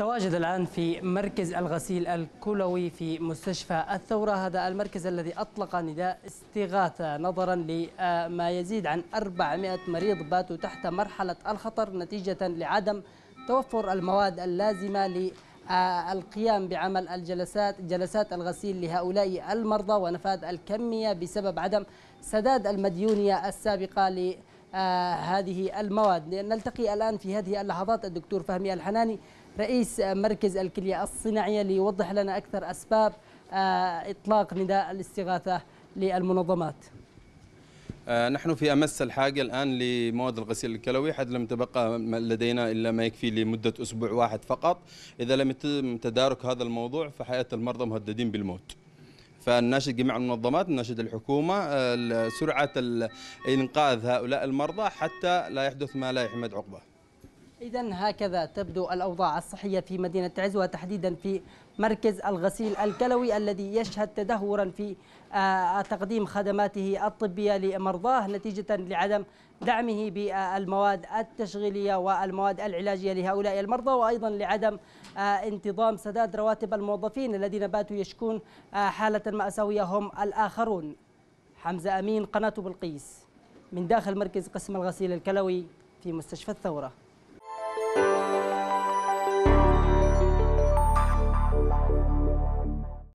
نتواجد الآن في مركز الغسيل الكلوي في مستشفى الثورة هذا المركز الذي أطلق نداء استغاثة نظرا لما يزيد عن 400 مريض باتوا تحت مرحلة الخطر نتيجة لعدم توفر المواد اللازمة للقيام بعمل الجلسات جلسات الغسيل لهؤلاء المرضى ونفاذ الكمية بسبب عدم سداد المديونية السابقة لهؤلاء آه، هذه المواد نلتقي الآن في هذه اللحظات الدكتور فهمي الحناني رئيس مركز الكلية الصناعية ليوضح لنا أكثر أسباب آه، إطلاق نداء الاستغاثة للمنظمات آه، نحن في امس الحاجه الان لمواد الغسيل الكلوي حيث لم تبقى لدينا الا ما يكفي لمده اسبوع واحد فقط اذا لم يتم تدارك هذا الموضوع فحياه المرضى مهددين بالموت فنناشد جميع المنظمات نناشد الحكومة سرعة إنقاذ هؤلاء المرضى حتى لا يحدث ما لا يحمد عقبه إذا هكذا تبدو الأوضاع الصحية في مدينة عز وتحديدا في مركز الغسيل الكلوي الذي يشهد تدهورا في آه، تقديم خدماته الطبية لمرضاه نتيجة لعدم دعمه بالمواد التشغيلية والمواد العلاجية لهؤلاء المرضى وأيضا لعدم آه، انتظام سداد رواتب الموظفين الذين باتوا يشكون آه، حالة مأساوية هم الآخرون حمزة أمين قناة بلقيس من داخل مركز قسم الغسيل الكلوي في مستشفى الثوره